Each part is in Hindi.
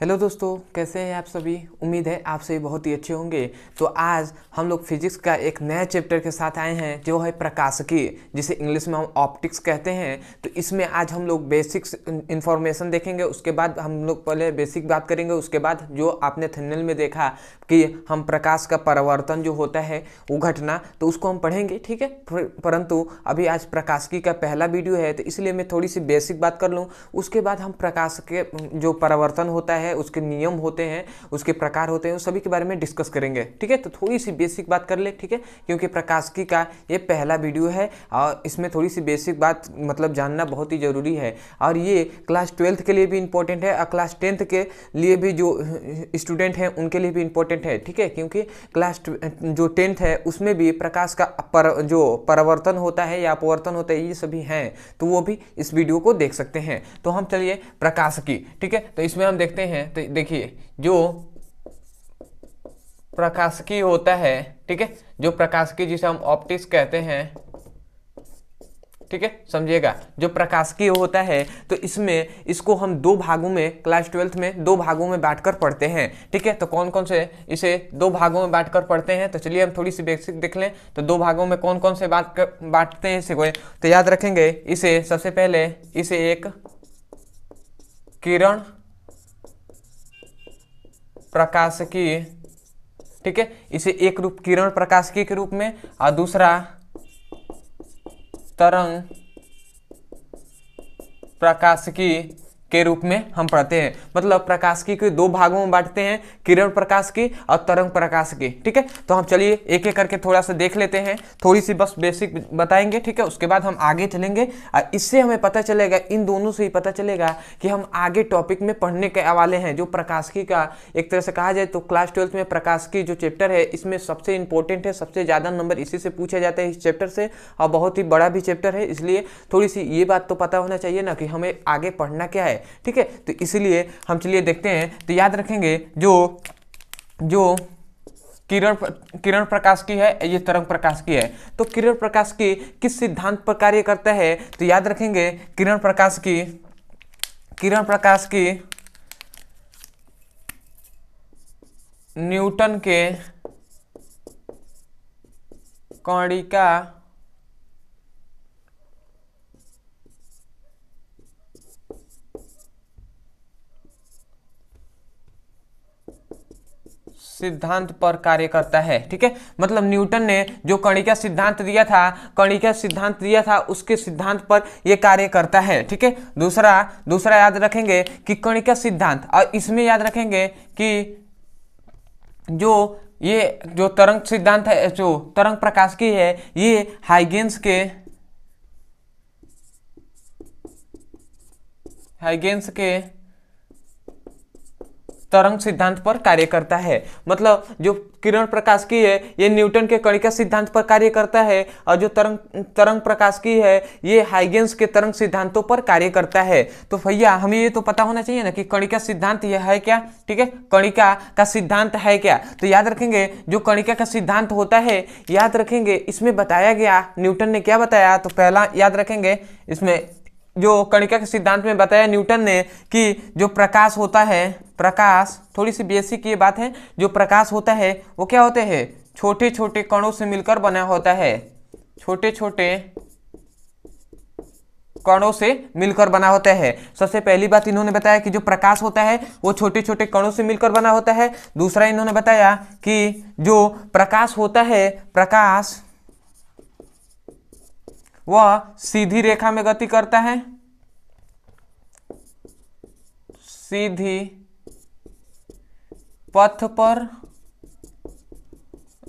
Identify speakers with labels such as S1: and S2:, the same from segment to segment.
S1: हेलो दोस्तों कैसे हैं आप सभी उम्मीद है आप सभी बहुत ही अच्छे होंगे तो आज हम लोग फिजिक्स का एक नया चैप्टर के साथ आए हैं जो है प्रकाशकी जिसे इंग्लिश में हम ऑप्टिक्स कहते हैं तो इसमें आज हम लोग बेसिक्स इन्फॉर्मेशन देखेंगे उसके बाद हम लोग पहले बेसिक बात करेंगे उसके बाद जो आपने थंबनेल में देखा कि हम प्रकाश का परिवर्तन जो होता है वो घटना तो उसको हम पढ़ेंगे ठीक है परंतु अभी आज प्रकाशकी का पहला वीडियो है तो इसलिए मैं थोड़ी सी बेसिक बात कर लूँ उसके बाद हम प्रकाश के जो परिवर्तन होता है है उसके नियम होते हैं उसके प्रकार होते हैं उन सभी के बारे में डिस्कस करेंगे ठीक है तो थोड़ी सी बेसिक बात कर ले ठीक है क्योंकि प्रकाशकी का ये पहला वीडियो है और इसमें थोड़ी सी बेसिक बात मतलब जानना बहुत ही ज़रूरी है और ये क्लास ट्वेल्थ के लिए भी इंपॉर्टेंट है और क्लास टेंथ के लिए भी जो स्टूडेंट हैं उनके लिए भी इंपॉर्टेंट है ठीक है क्योंकि क्लास जो टेंथ है उसमें भी प्रकाश का पर जो परिवर्तन होता है या अपवर्तन होता है ये सभी हैं तो वो भी इस वीडियो को देख सकते हैं तो हम चलिए प्रकाश की ठीक है तो इसमें हम देखते हैं हैं तो देखिए जो प्रकाशकी होता है ठीक है जो प्रकाशकी जिसे हम ऑप्टिक्स कहते हैं ठीक है समझिएगा जो प्रकाशकीय होता है तो इसमें इसको हम दो भागों में क्लास ट्वेल्थ में दो भागों में बांटकर पढ़ते हैं ठीक है तो कौन कौन से इसे दो भागों में बांटकर पढ़ते हैं तो चलिए हम थोड़ी सी बेसिक देख लें तो दो भागों में कौन कौन से बांट बांटते हैं इसे कोई तो याद रखेंगे इसे सबसे पहले इसे एक किरण की ठीक है इसे एक रूप किरण प्रकाशकीय के रूप में और दूसरा तरंग की के रूप में हम पढ़ते हैं मतलब प्रकाश के दो भागों में बांटते हैं किरण प्रकाश की और तरंग प्रकाश की ठीक है तो हम चलिए एक एक करके थोड़ा सा देख लेते हैं थोड़ी सी बस बेसिक बताएंगे ठीक है उसके बाद हम आगे चलेंगे और इससे हमें पता चलेगा इन दोनों से ही पता चलेगा कि हम आगे टॉपिक में पढ़ने के वाले हैं जो की का एक तरह से कहा जाए तो क्लास ट्वेल्थ में प्रकाश की जो चैप्टर है इसमें सबसे इंपॉर्टेंट है सबसे ज़्यादा नंबर इसी से पूछा जाता है इस चैप्टर से और बहुत ही बड़ा भी चैप्टर है इसलिए थोड़ी सी ये बात तो पता होना चाहिए ना कि हमें आगे पढ़ना क्या है ठीक है तो इसलिए हम चलिए देखते हैं तो याद रखेंगे जो जो किरण किरण प्रकाश की है ये तरंग प्रकाश की है तो किरण प्रकाश की किस सिद्धांत पर कार्य करता है तो याद रखेंगे किरण प्रकाश की किरण प्रकाश की न्यूटन के कौड़िका सिद्धांत पर कार्य करता है ठीक है मतलब न्यूटन ने जो कणिका सिद्धांत दिया था कणिका सिद्धांत दिया था उसके सिद्धांत पर यह कार्य करता है ठीक है दूसरा दूसरा याद रखेंगे कि कणिका सिद्धांत और इसमें याद रखेंगे कि जो ये जो तरंग सिद्धांत है जो तरंग प्रकाश की है ये हाइगेंस के हाइगेंस के तरंग सिद्धांत पर कार्य करता है मतलब जो किरण प्रकाश की है ये न्यूटन के कणिका सिद्धांत पर कार्य करता है और जो तरंग तरंग प्रकाश की है ये हाइगेंस के तरंग सिद्धांतों पर कार्य करता है तो भैया हमें ये तो पता होना चाहिए ना कि कणिका सिद्धांत ये है क्या ठीक है कणिका का सिद्धांत है क्या तो याद रखेंगे जो कणिका का सिद्धांत होता है याद रखेंगे इसमें बताया गया न्यूटन ने क्या बताया तो पहला याद रखेंगे इसमें जो कणिका के सिद्धांत में बताया न्यूटन ने कि जो प्रकाश होता है प्रकाश थोड़ी सी बेसिक ये बात है जो प्रकाश होता है वो क्या होते हैं छोटे छोटे कणों से मिलकर बना होता है छोटे छोटे कणों से मिलकर बना होता है सबसे पहली बात इन्होंने बताया कि जो प्रकाश होता है वो छोटे छोटे कणों से मिलकर बना होता है दूसरा इन्होंने बताया कि जो प्रकाश होता है प्रकाश वह सीधी रेखा में गति करता है सीधी पथ पर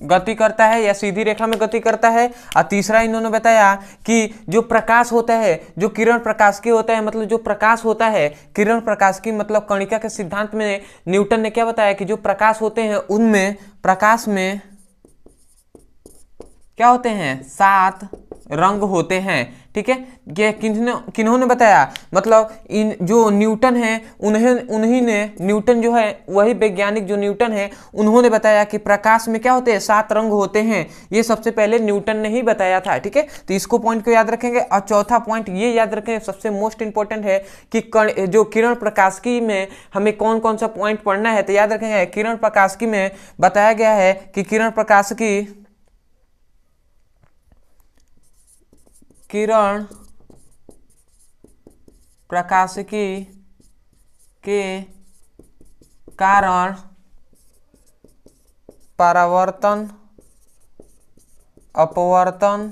S1: गति करता है या सीधी रेखा में गति करता है और तीसरा इन्होंने बताया कि जो प्रकाश होता है जो किरण प्रकाश की होता है मतलब जो प्रकाश होता है किरण प्रकाश की मतलब कणिका के सिद्धांत में न्यूटन ने क्या बताया कि जो प्रकाश होते हैं उनमें प्रकाश में क्या होते हैं सात रंग होते हैं ठीक है ये किन्होंने किन्होंने बताया मतलब इन जो न्यूटन है उन्हें उन्हीं ने न्यूटन जो है वही वैज्ञानिक जो न्यूटन है उन्होंने बताया कि प्रकाश में क्या होते हैं सात रंग होते हैं ये सबसे पहले न्यूटन ने ही बताया था ठीक है तो इसको पॉइंट को याद रखेंगे और चौथा पॉइंट ये याद रखें सबसे मोस्ट इंपॉर्टेंट है कि कर, जो किरण की में हमें कौन कौन सा पॉइंट पढ़ना है तो याद रखेंगे किरण की में बताया गया है कि किरण प्रकाश की किरण प्रकाशिकी के कारण परावर्तन अपवर्तन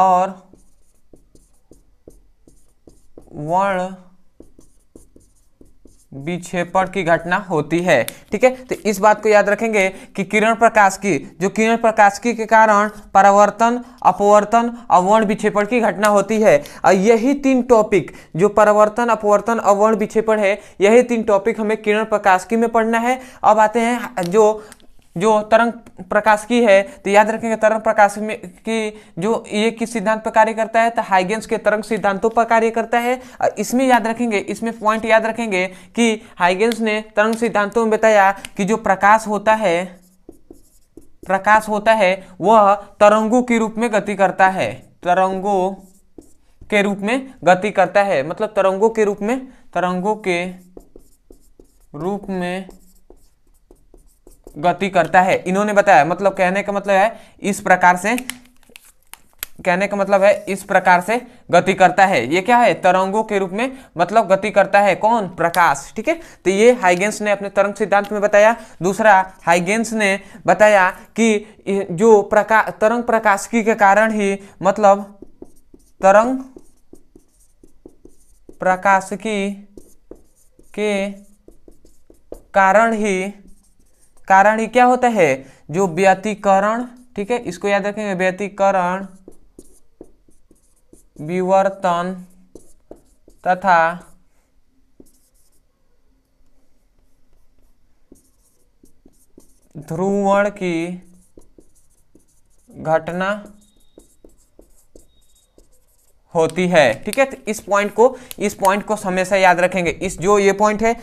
S1: और वर्ण विक्षेपण की घटना होती है ठीक है तो इस बात को याद रखेंगे कि किरण प्रकाश की जो किरण प्रकाश की के कारण परावर्तन अपवर्तन अवर्ण विक्षेपण की घटना होती है और यही तीन टॉपिक जो परावर्तन अपवर्तन अवर्ण विक्षेपण है यही तीन टॉपिक हमें किरण प्रकाश की में पढ़ना है अब आते हैं जो जो तरंग प्रकाश की है तो याद रखेंगे तरंग प्रकाश में की जो ये किस सिद्धांत पर कार्य करता है तो हाइगेंस के तरंग सिद्धांतों पर कार्य करता है इसमें याद रखेंगे इसमें पॉइंट याद रखेंगे कि हाइगेंस ने तरंग सिद्धांतों में बताया कि जो प्रकाश होता है प्रकाश होता है वह तरंगों के रूप में गति करता है तरंगों के रूप में गति करता है मतलब तरंगों के रूप में तरंगों के रूप में गति करता है इन्होंने बताया मतलब कहने का मतलब है इस प्रकार से कहने का मतलब है इस प्रकार से गति करता है ये क्या है तरंगों के रूप में मतलब गति करता है कौन प्रकाश ठीक है तो ये हाइगेंस ने अपने तरंग सिद्धांत में बताया दूसरा हाइगेंस ने बताया कि जो प्रकाश तरंग प्रकाशिकी के कारण ही मतलब तरंग प्रकाशिकी के कारण ही कारण ये क्या होता है जो व्यतिकरण ठीक है इसको याद रखेंगे व्यतिकरण विवर्तन तथा ध्रुवण की घटना होती है ठीक है तो इस पॉइंट को इस पॉइंट को हमेशा याद रखेंगे इस जो ये पॉइंट है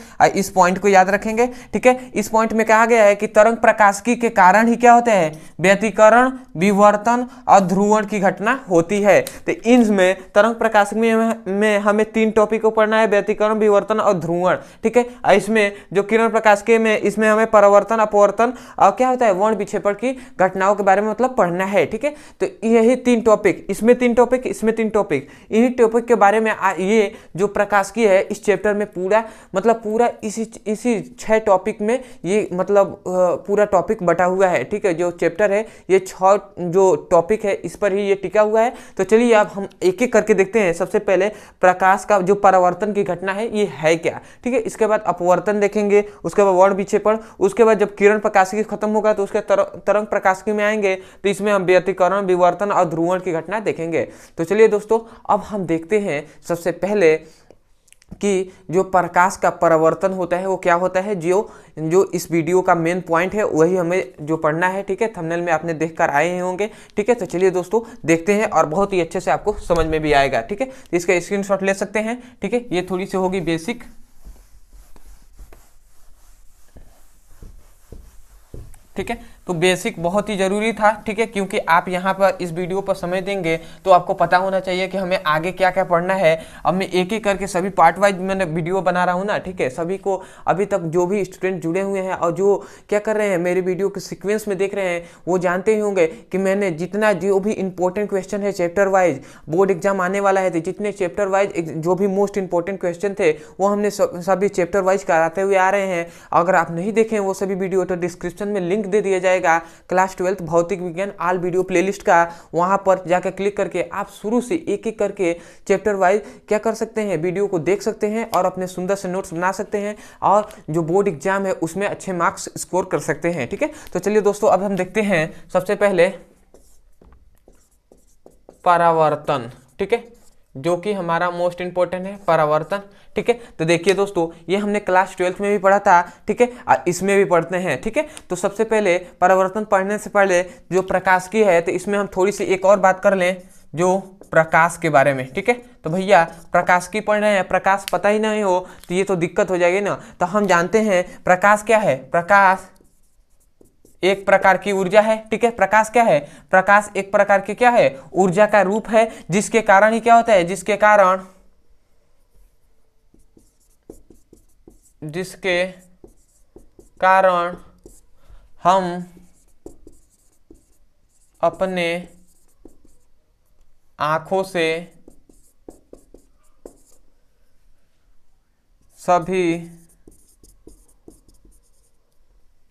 S1: इस पॉइंट को याद रखेंगे ठीक है इस पॉइंट में कहा गया है कि तरंग प्रकाशिकी के कारण ही क्या होते हैं व्यतिकरण विवर्तन और ध्रुवण की घटना होती है तो इनमें तरंग प्रकाशिक में, हमें तीन टॉपिक को पढ़ना है व्यतिकरण विवर्तन और ध्रुवण ठीक है इसमें जो किरण प्रकाश के में इसमें हमें परावर्तन अपवर्तन और क्या होता है वर्ण विक्षेपण की घटनाओं के बारे में मतलब पढ़ना है ठीक है तो यही तीन टॉपिक इसमें तीन टॉपिक इसमें तीन टॉपिक टॉपिक इन्हीं टॉपिक के बारे में आ, ये जो प्रकाश की है इस चैप्टर में पूरा मतलब पूरा इसी इसी छः टॉपिक में ये मतलब पूरा टॉपिक बटा हुआ है ठीक है जो चैप्टर है ये छः जो टॉपिक है इस पर ही ये टिका हुआ है तो चलिए अब हम एक एक करके देखते हैं सबसे पहले प्रकाश का जो परावर्तन की घटना है ये है क्या ठीक है इसके बाद अपवर्तन देखेंगे उसके बाद वर्ण विक्षेपण उसके बाद जब किरण की खत्म होगा तो उसके तरंग तरंग की में आएंगे तो इसमें हम व्यतिकरण विवर्तन और ध्रुवण की घटना देखेंगे तो चलिए दोस्तों अब हम देखते हैं सबसे पहले कि जो प्रकाश का परिवर्तन होता है वो क्या होता है जो जो इस वीडियो का मेन पॉइंट है वही हमें जो पढ़ना है ठीक है थंबनेल में आपने देखकर आए होंगे ठीक है तो चलिए दोस्तों देखते हैं और बहुत ही अच्छे से आपको समझ में भी आएगा ठीक है इसका स्क्रीनशॉट ले सकते हैं ठीक है ये थोड़ी सी होगी बेसिक ठीक है तो बेसिक बहुत ही ज़रूरी था ठीक है क्योंकि आप यहाँ पर इस वीडियो पर समय देंगे तो आपको पता होना चाहिए कि हमें आगे क्या क्या पढ़ना है अब मैं एक एक करके सभी पार्ट वाइज मैंने वीडियो बना रहा हूँ ना ठीक है सभी को अभी तक जो भी स्टूडेंट जुड़े हुए हैं और जो क्या कर रहे हैं मेरे वीडियो के सिक्वेंस में देख रहे हैं वो जानते ही होंगे कि मैंने जितना जो भी इंपॉर्टेंट क्वेश्चन है चैप्टर वाइज बोर्ड एग्जाम आने वाला है तो जितने चैप्टर वाइज जो भी मोस्ट इंपॉर्टेंट क्वेश्चन थे वो हमने सभी चैप्टर वाइज कराते हुए आ रहे हैं अगर आप नहीं देखें वो सभी वीडियो तो डिस्क्रिप्शन में लिंक दे दिया जाए जाएगा क्लास ट्वेल्थ भौतिक विज्ञान आल वीडियो प्लेलिस्ट का वहाँ पर जाकर क्लिक करके आप शुरू से एक एक करके चैप्टर वाइज क्या कर सकते हैं वीडियो को देख सकते हैं और अपने सुंदर से नोट्स बना सकते हैं और जो बोर्ड एग्जाम है उसमें अच्छे मार्क्स स्कोर कर सकते हैं ठीक है तो चलिए दोस्तों अब हम देखते हैं सबसे पहले परावर्तन ठीक है जो कि हमारा मोस्ट इंपॉर्टेंट है परावर्तन ठीक है तो देखिए दोस्तों ये हमने क्लास ट्वेल्थ में भी पढ़ा था ठीक है इसमें भी पढ़ते हैं ठीक है तो सबसे पहले परावर्तन पढ़ने से पहले जो प्रकाश की है तो इसमें हम थोड़ी सी एक और बात कर लें जो प्रकाश के बारे में ठीक है तो भैया प्रकाश की पढ़ रहे हैं प्रकाश पता ही नहीं हो तो ये तो दिक्कत हो जाएगी ना तो हम जानते हैं प्रकाश क्या है प्रकाश एक प्रकार की ऊर्जा है ठीक है प्रकाश क्या है प्रकाश एक प्रकार के क्या है ऊर्जा का रूप है जिसके कारण ही क्या होता है जिसके कारण जिसके कारण हम अपने आंखों से सभी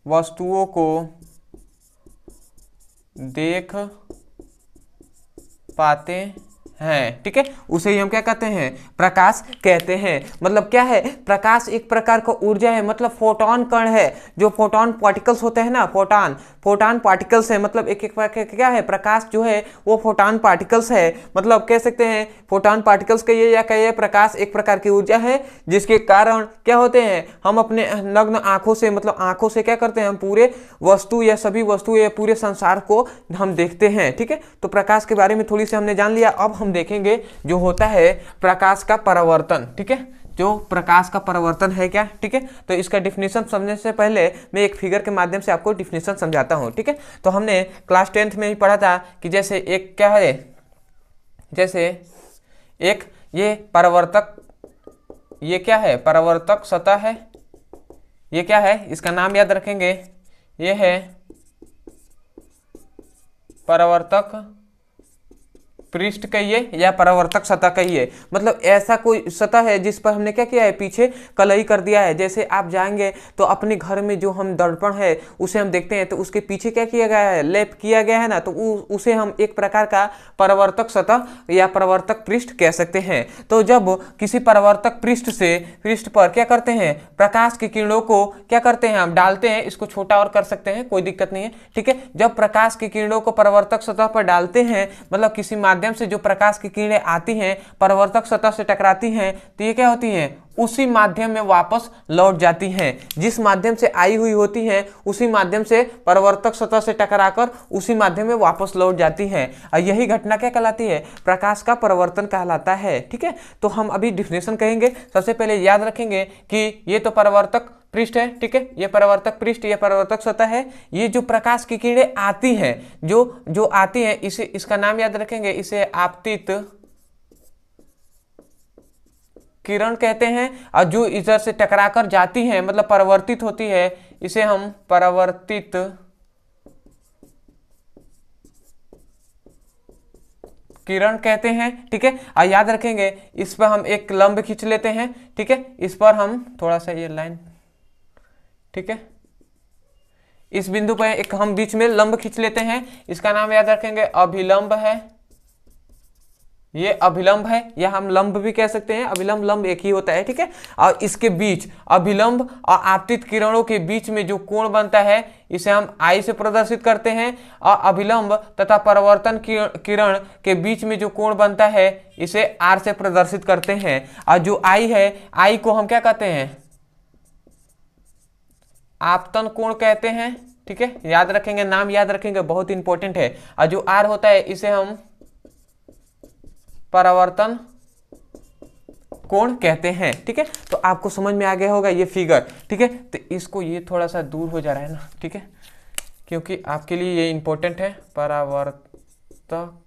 S1: वस्तुओं को देख पाते है ठीक है उसे ही हम क्या कहते हैं प्रकाश कहते हैं मतलब क्या है प्रकाश एक प्रकार का ऊर्जा है मतलब फोटोन कण है जो फोटोन पार्टिकल्स होते हैं ना फोटॉन फोटॉन पार्टिकल्स है मतलब एक एक प्रकार का क्या है प्रकाश जो है वो फोटॉन पार्टिकल्स है मतलब कह सकते हैं फोटॉन पार्टिकल्स कहिए या कहिए प्रकाश एक प्रकार की ऊर्जा है जिसके कारण क्या होते हैं हम अपने नग्न आंखों से मतलब आंखों से क्या करते हैं हम पूरे वस्तु या सभी वस्तु या पूरे संसार को हम देखते हैं ठीक है तो प्रकाश के बारे में थोड़ी सी हमने जान लिया अब हम देखेंगे जो होता है प्रकाश का परावर्तन ठीक है जो प्रकाश का परावर्तन है क्या ठीक है तो इसका डिफिनेशन समझने से पहले मैं एक फिगर के माध्यम से आपको डिफिनेशन समझाता हूँ ठीक है तो हमने क्लास टेंथ में भी पढ़ा था कि जैसे एक क्या है जैसे एक ये परावर्तक ये क्या है परावर्तक सतह है ये क्या है इसका नाम याद रखेंगे ये है परावर्तक पृष्ठ कहिए या परावर्तक सतह कहिए मतलब ऐसा कोई सतह है जिस पर हमने क्या किया है पीछे कलई कर दिया है जैसे आप जाएंगे तो अपने घर में जो हम दर्पण है उसे हम देखते हैं तो उसके पीछे क्या किया गया है लेप किया गया है ना तो उ, उसे हम एक प्रकार का परावर्तक सतह या परावर्तक पृष्ठ कह सकते हैं तो जब किसी परावर्तक पृष्ठ से पृष्ठ पर क्या करते हैं प्रकाश की किरणों को क्या करते हैं हम डालते हैं इसको छोटा और कर सकते हैं कोई दिक्कत नहीं है ठीक है जब प्रकाश की किरणों को परावर्तक सतह पर डालते हैं मतलब किसी माध्यम माध्यम से जो प्रकाश की किरणें आती हैं परवर्तक सतह से टकराती हैं तो ये क्या होती हैं उसी माध्यम में वापस लौट जाती हैं जिस माध्यम से आई हुई होती हैं उसी माध्यम से परवर्तक सतह से टकराकर उसी माध्यम में वापस लौट जाती हैं और यही घटना क्या कहलाती है प्रकाश का परिवर्तन कहलाता है ठीक है तो हम अभी डिफिनेशन कहेंगे सबसे पहले याद रखेंगे कि ये तो परवर्तक पृष्ठ है ठीक है ये परिवर्तक पृष्ठ या परिवर्तक सतह है ये जो प्रकाश की किरणें आती हैं जो जो आती हैं इसे इसका नाम याद रखेंगे इसे आपतित किरण कहते हैं और जो इधर से टकराकर जाती है मतलब परिवर्तित होती है इसे हम परावर्तित किरण कहते हैं ठीक है और याद रखेंगे इस पर हम एक लंब खींच लेते हैं ठीक है इस पर हम थोड़ा सा ये लाइन ठीक है इस बिंदु पर एक हम बीच में लंब खींच लेते हैं इसका नाम याद रखेंगे अभिलंब है ये अभिलंब है या हम लंब भी कह सकते हैं अभिलंब लंब एक ही होता है ठीक है और इसके बीच अभिलंब और आपतित किरणों के बीच में जो कोण बनता है इसे हम आई से प्रदर्शित करते हैं और अभिलंब तथा परावर्तन किरण के बीच में जो कोण बनता है इसे आर से प्रदर्शित करते हैं और जो आई है आई को हम क्या कहते हैं आपतन कोण कहते हैं ठीक है याद रखेंगे नाम याद रखेंगे बहुत इंपॉर्टेंट है और जो आर होता है इसे हम परावर्तन कोण कहते हैं ठीक है तो आपको समझ में आ गया होगा ये फिगर ठीक है तो इसको ये थोड़ा सा दूर हो जा रहा है ना ठीक है क्योंकि आपके लिए ये इंपॉर्टेंट है परावर्तक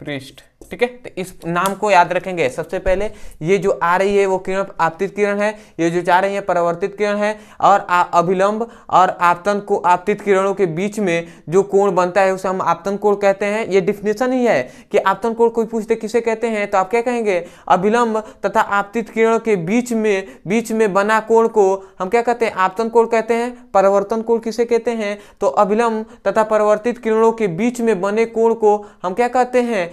S1: पृष्ठ ठीक है तो इस नाम को याद रखेंगे सबसे पहले ये जो आ रही है वो किरण आपतित किरण है ये जो जा रही है परावर्तित किरण है और अभिलंब और आपतन को आपतित किरणों के बीच में जो कोण बनता है उसे हम आपतन कोण कहते हैं ये डिफिनेशन ही है कि आपतन कोण कोई पूछते किसे कहते हैं तो आप क्या कहेंगे अभिलंब तथा आपतित किरणों के बीच में बीच में बना कोण को हम क्या कहते हैं आपतन कोण कहते हैं परावर्तन कोण किसे कहते हैं तो अभिलंब तथा परावर्तित किरणों के बीच में बने कोण को हम क्या कहते हैं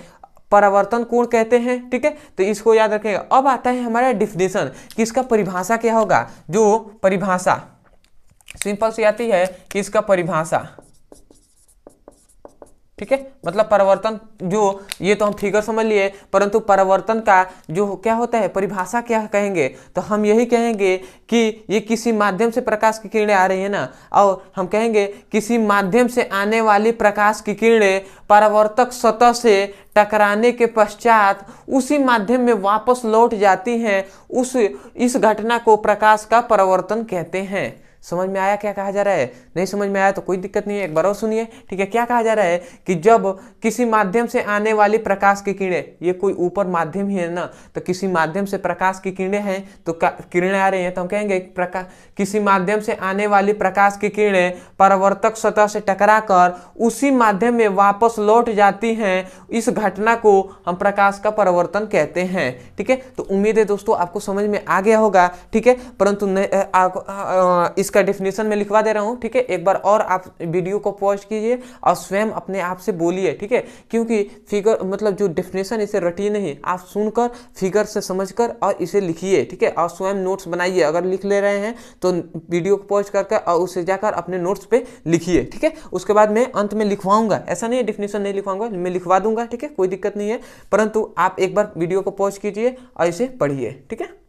S1: परावर्तन कोण कहते हैं ठीक है तो इसको याद रखेगा अब आता है हमारा डिफिनेशन कि इसका परिभाषा क्या होगा जो परिभाषा सिंपल से आती है कि इसका परिभाषा ठीक है मतलब परिवर्तन जो ये तो हम फिगर समझ लिए परंतु परिवर्तन का जो क्या होता है परिभाषा क्या कहेंगे तो हम यही कहेंगे कि ये किसी माध्यम से प्रकाश की किरणें आ रही है ना और हम कहेंगे किसी माध्यम से आने वाली प्रकाश की किरणें परावर्तक सतह से टकराने के पश्चात उसी माध्यम में वापस लौट जाती हैं उस इस घटना को प्रकाश का परावर्तन कहते हैं समझ में आया क्या कहा जा रहा है नहीं समझ में आया तो कोई दिक्कत नहीं है एक बार और सुनिए ठीक है क्या कहा जा रहा है कि जब किसी माध्यम से आने वाली प्रकाश की किरणें ये कोई ऊपर माध्यम ही है ना तो किसी माध्यम से प्रकाश की किरणें हैं तो किरणें आ रही हैं तो हम कहेंगे किसी माध्यम से आने वाली प्रकाश की किरणें परावर्तक सतह से टकरा कर उसी माध्यम में वापस लौट जाती हैं इस घटना को हम प्रकाश का परावर्तन कहते हैं ठीक है तो उम्मीद है दोस्तों आपको समझ में आ गया होगा ठीक है परंतु इस इसका डिफिनेशन में लिखवा दे रहा हूँ ठीक है एक बार और आप वीडियो को पॉज कीजिए और स्वयं अपने आप से बोलिए ठीक है क्योंकि फिगर मतलब जो डिफिनेशन इसे रटी नहीं आप सुनकर फिगर से समझकर और इसे लिखिए ठीक है और स्वयं नोट्स बनाइए अगर लिख ले रहे हैं तो वीडियो को पॉज करके और उसे जाकर अपने नोट्स पे लिखिए ठीक है उसके बाद मैं अंत में लिखवाऊंगा ऐसा नहीं है डिफिनेशन नहीं लिखवाऊंगा मैं लिखवा दूंगा ठीक है कोई दिक्कत नहीं है परंतु आप एक बार वीडियो को पॉज कीजिए और इसे पढ़िए ठीक है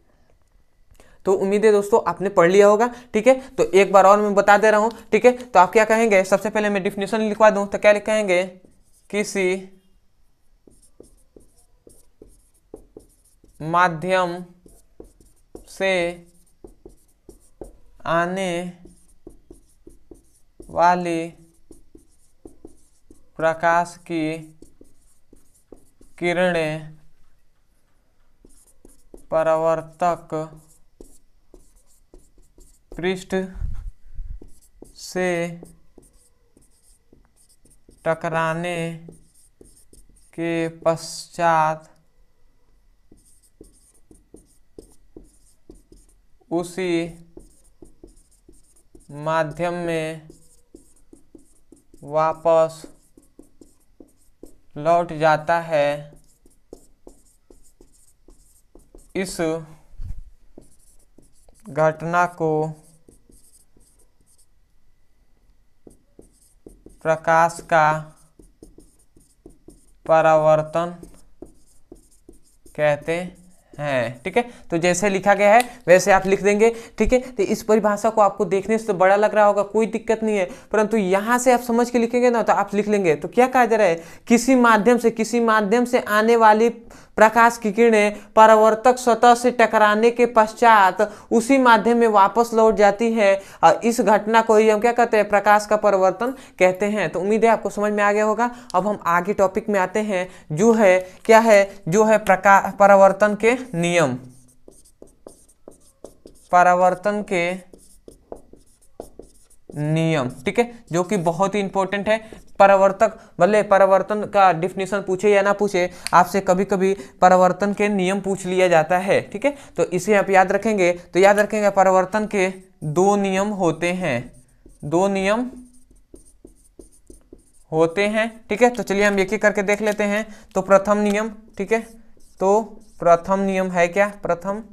S1: तो उम्मीद है दोस्तों आपने पढ़ लिया होगा ठीक है तो एक बार और मैं बता दे रहा हूँ ठीक है तो आप क्या कहेंगे सबसे पहले मैं डिफिनेशन लिखवा दूँ तो क्या लिखेंगे किसी माध्यम से आने वाली प्रकाश की किरणें परावर्तक पृष्ठ से टकराने के पश्चात उसी माध्यम में वापस लौट जाता है इस घटना को प्रकाश का परावर्तन कहते हैं ठीक है तो जैसे लिखा गया है वैसे आप लिख देंगे ठीक है तो इस परिभाषा को आपको देखने से तो बड़ा लग रहा होगा कोई दिक्कत नहीं है परंतु यहाँ से आप समझ के लिखेंगे ना तो आप लिख लेंगे तो क्या कहा जा रहा है किसी माध्यम से किसी माध्यम से आने वाली प्रकाश की किरणें परावर्तक सतह से टकराने के पश्चात उसी माध्यम में वापस लौट जाती है और इस घटना को ही हम क्या कहते हैं प्रकाश का परिवर्तन कहते हैं तो उम्मीद है आपको समझ में आ गया होगा अब हम आगे टॉपिक में आते हैं जो है क्या है जो है प्रकाश परिवर्तन के नियम परावर्तन के नियम ठीक है जो कि बहुत ही इंपॉर्टेंट है परावर्तक भले परावर्तन का डिफिनेशन पूछे या ना पूछे आपसे कभी कभी परावर्तन के नियम पूछ लिया जाता है ठीक है तो इसे आप याद रखेंगे तो याद रखेंगे परावर्तन के दो नियम होते हैं दो नियम होते हैं ठीक है तो चलिए हम एक एक करके देख लेते हैं तो प्रथम नियम ठीक है तो प्रथम नियम है क्या प्रथम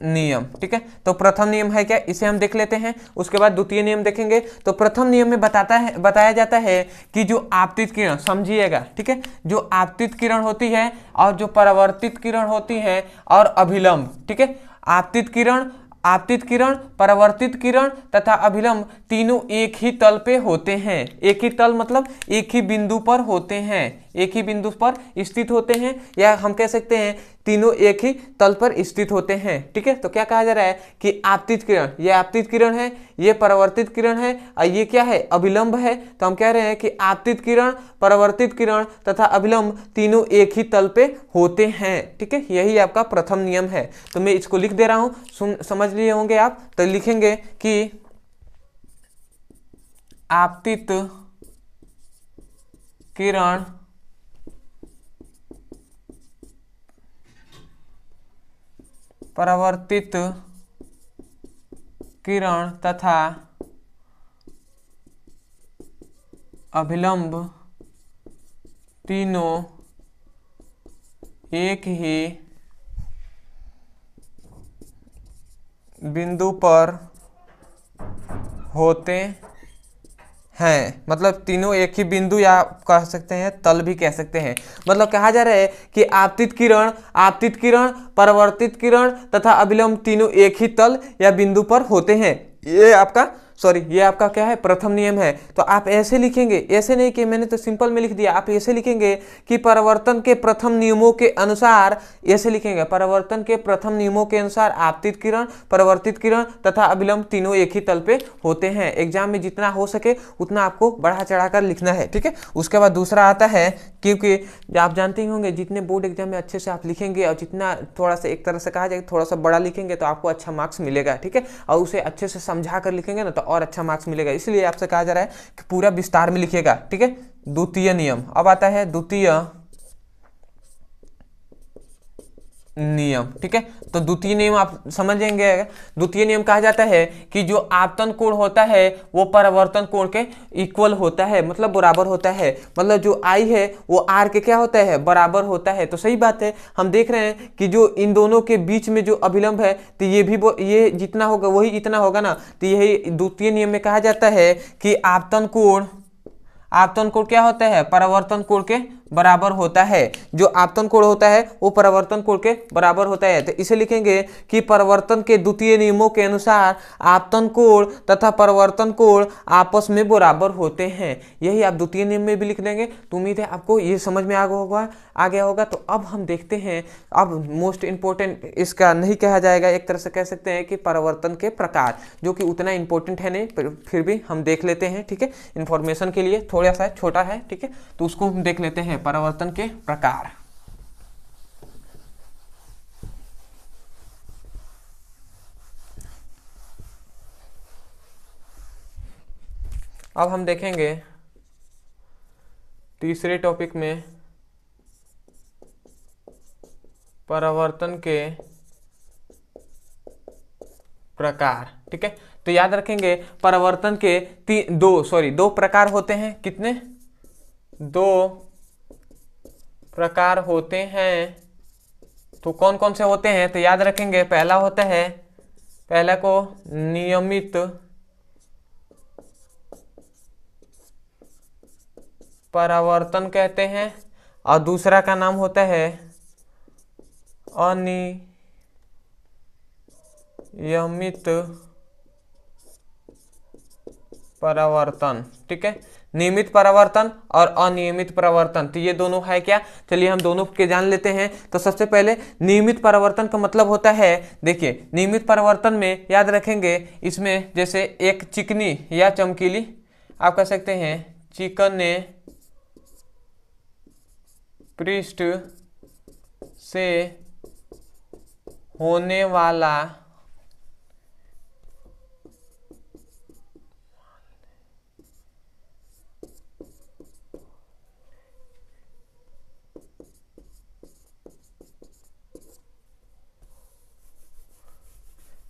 S1: नियम ठीक है तो प्रथम नियम है क्या इसे हम देख लेते हैं उसके बाद द्वितीय नियम देखेंगे तो प्रथम नियम में बताता है बताया जाता है कि जो आपतित किरण समझिएगा ठीक है जो आपतित किरण होती है और जो परावर्तित किरण होती है और अभिलंब ठीक है आपतित किरण आपतित किरण परावर्तित किरण तथा अभिलंब तीनों एक ही तल पे होते हैं एक ही तल मतलब एक ही बिंदु पर होते हैं एक ही बिंदु पर स्थित होते हैं या हम कह सकते हैं तीनों एक ही तल पर स्थित होते हैं ठीक है तो क्या कहा जा रहा है कि आपतित किरण ये आपतित किरण है ये परावर्तित किरण है और ये क्या है अभिलंब है तो हम कह रहे हैं कि आपतित किरण परावर्तित किरण तथा अभिलंब तीनों एक ही तल पे होते हैं ठीक है यही आपका प्रथम नियम है तो मैं इसको लिख दे रहा हूँ समझ लिए होंगे आप तो लिखेंगे कि आपतित किरण परावर्तित किरण तथा अभिलंब तीनों एक ही बिंदु पर होते हैं मतलब तीनों एक ही बिंदु या कह सकते हैं तल भी कह सकते हैं मतलब कहा जा रहा है कि आपतित किरण आपतित किरण परावर्तित किरण तथा अभिलंब तीनों एक ही तल या बिंदु पर होते हैं ये आपका सॉरी ये आपका क्या है प्रथम नियम है तो आप ऐसे लिखेंगे ऐसे नहीं कि मैंने तो सिंपल में लिख दिया आप ऐसे लिखेंगे कि परिवर्तन के प्रथम नियमों के अनुसार ऐसे लिखेंगे परिवर्तन के प्रथम नियमों के अनुसार आपतित किरण परिवर्तित किरण तथा अभिलंब तीनों एक ही तल पे होते हैं एग्जाम में जितना हो सके उतना आपको बढ़ा कर लिखना है ठीक है उसके बाद दूसरा आता है क्योंकि आप जानते ही होंगे जितने बोर्ड एग्जाम में अच्छे से आप लिखेंगे और जितना थोड़ा सा एक तरह से कहा जाए थोड़ा सा बड़ा लिखेंगे तो आपको अच्छा मार्क्स मिलेगा ठीक है और उसे अच्छे से समझा कर लिखेंगे ना तो आपका तो और अच्छा मार्क्स मिलेगा इसलिए आपसे कहा जा रहा है कि पूरा विस्तार में लिखिएगा ठीक है द्वितीय नियम अब आता है द्वितीय नियम ठीक है तो द्वितीय नियम आप समझेंगे द्वितीय नियम कहा जाता है कि जो आपतन कोण होता है वो परावर्तन कोण के इक्वल होता है मतलब बराबर होता है मतलब जो आई है वो आर के क्या होता है बराबर होता है तो सही बात है हम देख रहे हैं कि जो इन दोनों के बीच में जो अभिलंब है तो ये भी ये जितना होगा वही इतना होगा ना तो यही द्वितीय नियम में कहा जाता है कि आपतन कोण आपतन कोण क्या होता है परावर्तन कोण के बराबर होता है जो आपतन कोण होता है वो परावर्तन कोण के बराबर होता है तो इसे लिखेंगे कि परावर्तन के द्वितीय नियमों के अनुसार आपतन कोण तथा परावर्तन कोण आपस में बराबर होते हैं यही आप द्वितीय नियम में भी लिख देंगे तो उम्मीद है आपको ये समझ में आ गया होगा आ गया होगा तो अब हम देखते हैं अब मोस्ट इम्पोर्टेंट इसका नहीं कहा जाएगा एक तरह से कह सकते हैं कि परावर्तन के प्रकार जो कि उतना इम्पोर्टेंट है नहीं फिर भी हम देख लेते हैं ठीक है इन्फॉर्मेशन के लिए थोड़ा सा छोटा है ठीक है तो उसको हम देख लेते हैं परावर्तन के प्रकार अब हम देखेंगे तीसरे टॉपिक में परावर्तन के प्रकार ठीक है तो याद रखेंगे परावर्तन के तीन दो सॉरी दो प्रकार होते हैं कितने दो प्रकार होते हैं तो कौन कौन से होते हैं तो याद रखेंगे पहला होता है पहला को नियमित परावर्तन कहते हैं और दूसरा का नाम होता है अनियमित परावर्तन ठीक है नियमित परावर्तन और अनियमित परावर्तन तो ये दोनों है क्या चलिए हम दोनों के जान लेते हैं तो सबसे पहले नियमित परावर्तन का मतलब होता है देखिए नियमित परावर्तन में याद रखेंगे इसमें जैसे एक चिकनी या चमकीली आप कह सकते हैं चिकने पृष्ठ से होने वाला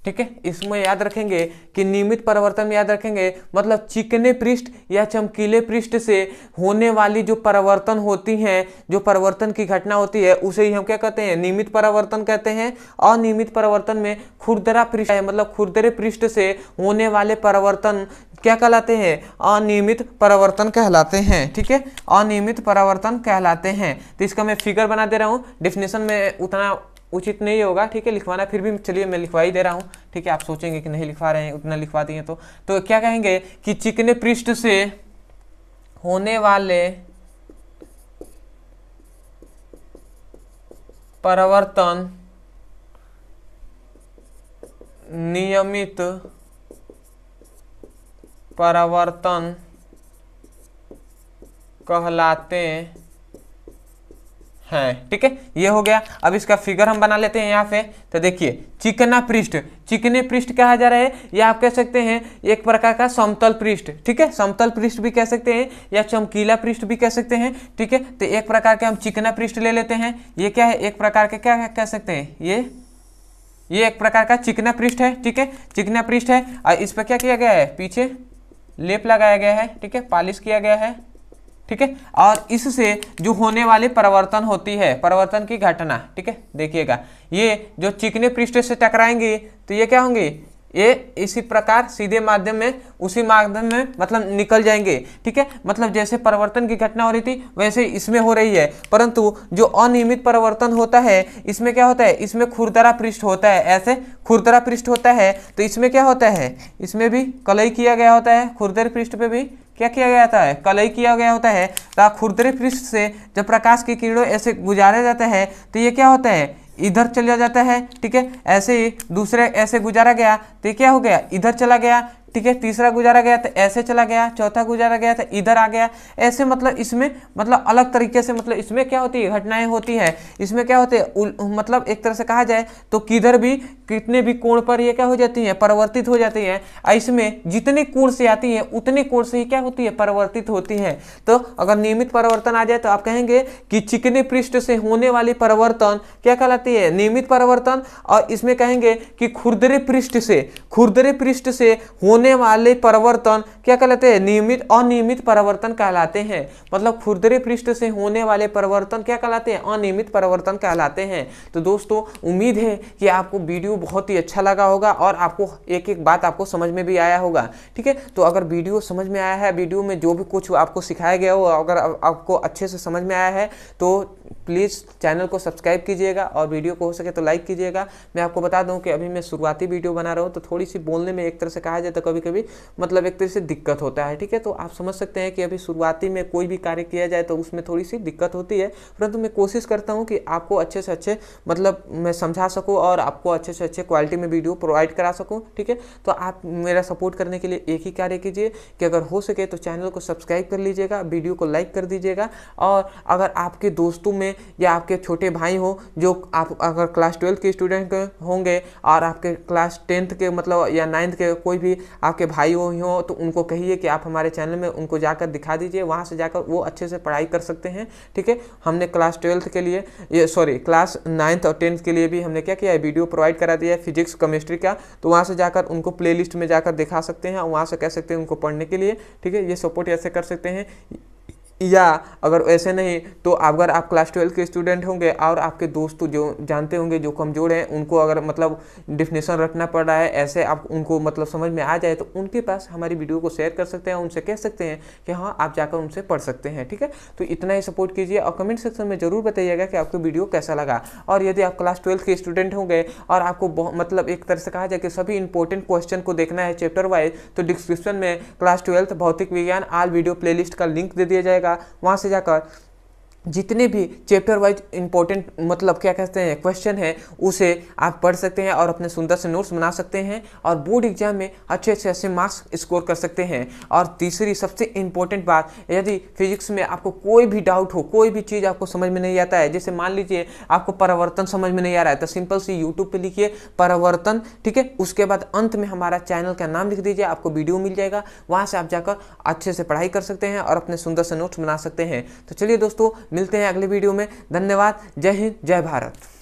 S1: ठीक है इसमें याद रखेंगे कि नियमित परिवर्तन याद रखेंगे मतलब चिकने पृष्ठ या चमकीले पृष्ठ से होने वाली जो परिवर्तन होती हैं जो परिवर्तन की घटना होती है उसे ही हम क्या कहते हैं नियमित परिवर्तन कहते हैं अनियमित परिवर्तन में खुरदरा पृष्ठ है मतलब खुरदरे पृष्ठ से होने वाले परिवर्तन क्या कहलाते हैं अनियमित परिवर्तन कहलाते हैं ठीक है अनियमित परिवर्तन कहलाते हैं तो इसका मैं फिगर बना दे रहा हूँ डिफिनेशन में उतना उचित नहीं होगा ठीक है लिखवाना फिर भी चलिए मैं लिखवा ही दे रहा हूँ ठीक है आप सोचेंगे कि नहीं लिखवा रहे हैं उतना लिखवा दिए तो तो क्या कहेंगे कि चिकने पृष्ठ से होने वाले परिवर्तन नियमित परिवर्तन कहलाते हैं है ठीक है ये हो गया अब इसका फिगर हम बना लेते हैं यहाँ पे तो देखिए चिकना पृष्ठ चिकने पृष्ठ कहा जा रहा है या आप कह सकते हैं एक प्रकार का समतल पृष्ठ ठीक है समतल पृष्ठ भी कह सकते हैं या चमकीला पृष्ठ भी कह सकते हैं ठीक है तो एक प्रकार के हम चिकना पृष्ठ ले लेते हैं ये क्या है एक प्रकार के क्या कह सकते हैं ये ये एक प्रकार का चिकना पृष्ठ है ठीक है चिकना पृष्ठ है और इस पर क्या किया गया है पीछे लेप लगाया गया है ठीक है पॉलिश किया गया है ठीक है और इससे जो होने वाले परिवर्तन होती है परिवर्तन की घटना ठीक है देखिएगा ये जो चिकने पृष्ठ से टकराएंगी तो ये क्या होंगी ये इसी प्रकार सीधे माध्यम में उसी माध्यम में मतलब निकल जाएंगे ठीक है मतलब जैसे परिवर्तन की घटना हो रही थी वैसे इसमें हो रही है परंतु जो अनियमित परिवर्तन होता है इसमें क्या होता है इसमें खुरदरा पृष्ठ होता है ऐसे खुरदरा पृष्ठ होता है तो इसमें क्या होता है इसमें भी कलई किया गया होता है खुरदर पृष्ठ पे भी क्या किया गया होता है कलई किया गया होता है तो खुरदरे पृष्ठ से जब प्रकाश के किरणों ऐसे गुजारा जाता है तो ये क्या होता है इधर चला जाता है ठीक है ऐसे ही दूसरे ऐसे गुजारा गया तो क्या हो गया इधर चला गया ठीक है तीसरा गुजारा गया तो ऐसे चला गया चौथा गुजारा गया था तो इधर आ गया ऐसे मतलब इसमें मतलब अलग तरीके से मतलब इसमें क्या होती है घटनाएं होती है इसमें क्या होते हैं मतलब एक तरह से कहा जाए तो किधर भी कितने भी कोण पर ये क्या हो जाती है परिवर्तित हो जाती है इसमें जितने कोण से आती है उतने कोण से ही क्या होती है परिवर्तित होती है तो अगर नियमित परिवर्तन आ जाए तो आप कहेंगे कि चिकने पृष्ठ से होने वाली परिवर्तन क्या कहलाती है नियमित परिवर्तन और इसमें कहेंगे कि खुरदरे पृष्ठ से खुरदरे पृष्ठ से होने होने वाले परिवर्तन क्या कहलाते हैं नियमित अनियमित परिवर्तन कहलाते हैं मतलब खुरदरे पृष्ठ से होने वाले परिवर्तन क्या कहलाते हैं अनियमित परिवर्तन कहलाते हैं तो दोस्तों उम्मीद है कि आपको वीडियो बहुत ही अच्छा लगा होगा और आपको एक एक बात आपको समझ में भी आया होगा ठीक है तो अगर वीडियो समझ में आया है वीडियो में जो भी कुछ आपको सिखाया गया हो अगर आपको अच्छे से समझ में आया है तो प्लीज़ चैनल को सब्सक्राइब कीजिएगा और वीडियो को हो सके तो लाइक कीजिएगा मैं आपको बता दूं कि अभी मैं शुरुआती वीडियो बना रहा हूँ तो थोड़ी सी बोलने में एक तरह से कहा जाए तो कभी कभी मतलब एक तरह से दिक्कत होता है ठीक है तो आप समझ सकते हैं कि अभी शुरुआती में कोई भी कार्य किया जाए तो उसमें थोड़ी सी दिक्कत होती है परंतु मैं कोशिश करता हूँ कि आपको अच्छे से अच्छे मतलब मैं समझा सकूँ और आपको अच्छे से अच्छे क्वालिटी में वीडियो प्रोवाइड करा सकूँ ठीक है तो आप मेरा सपोर्ट करने के लिए एक ही कार्य कीजिए कि अगर हो सके तो चैनल को सब्सक्राइब कर लीजिएगा वीडियो को लाइक कर दीजिएगा और अगर आपके दोस्तों में या आपके छोटे भाई हो जो आप अगर क्लास ट्वेल्थ के स्टूडेंट होंगे और आपके क्लास टेंथ के मतलब या नाइन्थ के कोई भी आपके भाई हो हो तो उनको कहिए कि आप हमारे चैनल में उनको जाकर दिखा दीजिए वहाँ से जाकर वो अच्छे से पढ़ाई कर सकते हैं ठीक है हमने क्लास ट्वेल्थ के लिए ये सॉरी क्लास नाइन्थ और टेंथ के लिए भी हमने क्या किया वीडियो प्रोवाइड करा दिया है फिजिक्स केमिस्ट्री का तो वहाँ से जाकर उनको प्ले में जाकर दिखा सकते हैं और वहाँ से कह सकते हैं उनको पढ़ने के लिए ठीक है ये सपोर्ट ऐसे कर सकते हैं या अगर ऐसे नहीं तो अगर आप क्लास ट्वेल्व के स्टूडेंट होंगे और आपके दोस्त जो जानते होंगे जो कमज़ोर हैं उनको अगर मतलब डिफिनेशन रखना पड़ रहा है ऐसे आप उनको मतलब समझ में आ जाए तो उनके पास हमारी वीडियो को शेयर कर सकते हैं उनसे कह सकते हैं कि हाँ आप जाकर उनसे पढ़ सकते हैं ठीक है तो इतना ही सपोर्ट कीजिए और कमेंट सेक्शन में ज़रूर बताइएगा कि आपको वीडियो कैसा लगा और यदि आप क्लास ट्वेल्थ के स्टूडेंट होंगे और आपको मतलब एक तरह से कहा जाए कि सभी इंपॉर्टेंट क्वेश्चन को देखना है चैप्टर वाइज तो डिस्क्रिप्शन में क्लास ट्वेल्थ भौतिक विज्ञान आल वीडियो प्लेलिस्ट का लिंक दे दिया जाएगा वहाँ से जाकर जितने भी चैप्टर वाइज इंपॉर्टेंट मतलब क्या कहते हैं क्वेश्चन है उसे आप पढ़ सकते हैं और अपने सुंदर से नोट्स बना सकते हैं और बोर्ड एग्जाम में अच्छे अच्छे अच्छे मार्क्स स्कोर कर सकते हैं और तीसरी सबसे इम्पोर्टेंट बात यदि फिजिक्स में आपको कोई भी डाउट हो कोई भी चीज़ आपको समझ में नहीं आता है जैसे मान लीजिए आपको परावर्तन समझ में नहीं आ रहा है तो सिंपल सी यूट्यूब पर लिखिए परावर्तन ठीक है उसके बाद अंत में हमारा चैनल का नाम लिख दीजिए आपको वीडियो मिल जाएगा वहाँ से आप जाकर अच्छे से पढ़ाई कर सकते हैं और अपने सुंदर से नोट्स बना सकते हैं तो चलिए दोस्तों मिलते हैं अगले वीडियो में धन्यवाद जय हिंद जय भारत